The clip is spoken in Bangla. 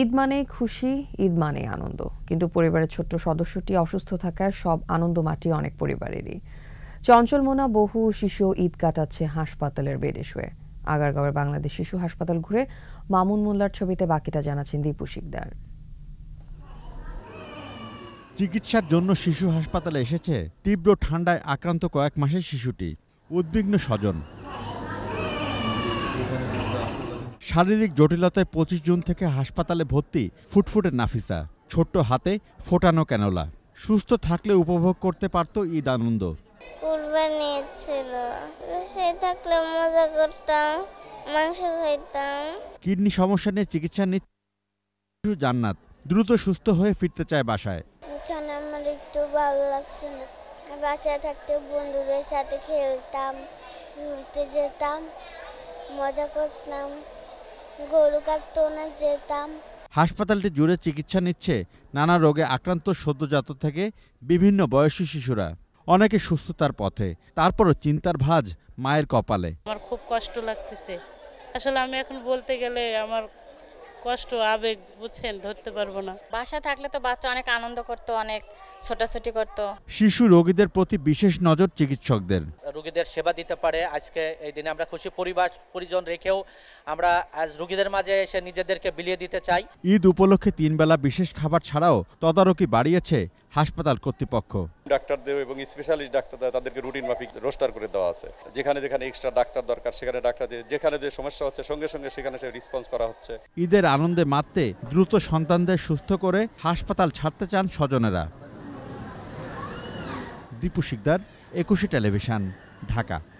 ঈদ মানে খুশি ঈদ মানে আনন্দ কিন্তু পরিবারের ছোট্ট সদস্যটি অসুস্থ থাকায় সব আনন্দ মাটি অনেক পরিবারেরই চঞ্চল মোনা বহু শিশু ঈদ কাটাচ্ছে হাসপাতালের বেডে শুয়ে আগারগাঁওয়ের বাংলাদেশ শিশু হাসপাতাল ঘুরে মামুন মোল্লার ছবিতে বাকিটা জানাচ্ছেন দীপু শিকদার চিকিৎসার জন্য শিশু হাসপাতালে এসেছে তীব্র ঠান্ডায় আক্রান্ত কয়েক মাসের শিশুটি উদ্বিগ্ন স্বজন শারীরিক জটিলতায় পঁচিশ জুন থেকে হাসপাতালে ভর্তি ফুটফুটে নাফিসা ছোট্ট হাতে ফোটানো ক্যানোলা সুস্থ থাকলে উপভোগ করতে পারত ঈদ আনন্দ মজা করতাম মাংস কিডনি সমস্যা নিয়ে চিকিৎসা নিচ্ছে জান্নাত দ্রুত সুস্থ হয়ে ফিরতে চায় বাসায় আমার একটু ভালো লাগছে না বাসায় থাকতে বন্ধুদের সাথে খেলতাম ঘুরতে যেতাম মজা করতাম গরু যেতাম হাসপাতালটি জুড়ে চিকিৎসা নিচ্ছে নানা রোগে আক্রান্ত সদ্যজাত থেকে বিভিন্ন বয়সী শিশুরা অনেকে সুস্থতার পথে তারপরও চিন্তার ভাজ মায়ের কপালে আমার খুব কষ্ট লাগতেছে আসলে আমি এখন বলতে গেলে আমার কষ্ট আবেগ বুঝছেন ধরতে পারবো না বাসা থাকলে তো বাচ্চা অনেক আনন্দ করত অনেক ছোটাছুটি করত শিশু রোগীদের প্রতি বিশেষ নজর চিকিৎসকদের রোগীদের সেবা দিতে পারে আজকে এই দিনে আমরা খুশি পরিবার পরিজন রেখেও আমরা আজ রোগীদের মাঝে এসে নিজেদেরকে বিলিয়ে দিতে চাই ঈদ উপলক্ষে তিন বেলা বিশেষ খাবার ছাড়াও তদারকি বাড়িয়েছে হাসপাতাল কর্তৃপক্ষ ডাক্তারদের এবং স্পেশালিস্ট ডাক্তারদের তাদেরকে রুটিন মাফিক রোস্টার করে দেওয়া আছে যেখানে যেখানে এক্সট্রা ডাক্তার দরকার সেখানে দিয়ে যেখানে যে সমস্যা হচ্ছে সঙ্গে সঙ্গে সেখানে সে রেসপন্স করা হচ্ছে ঈদের আনন্দে মাততে দ্রুত সন্তানদের সুস্থ করে হাসপাতাল ছাড়তে চান স্বজনেরা দীপু শিকদার একুশে টেলিভিশন ঢাকা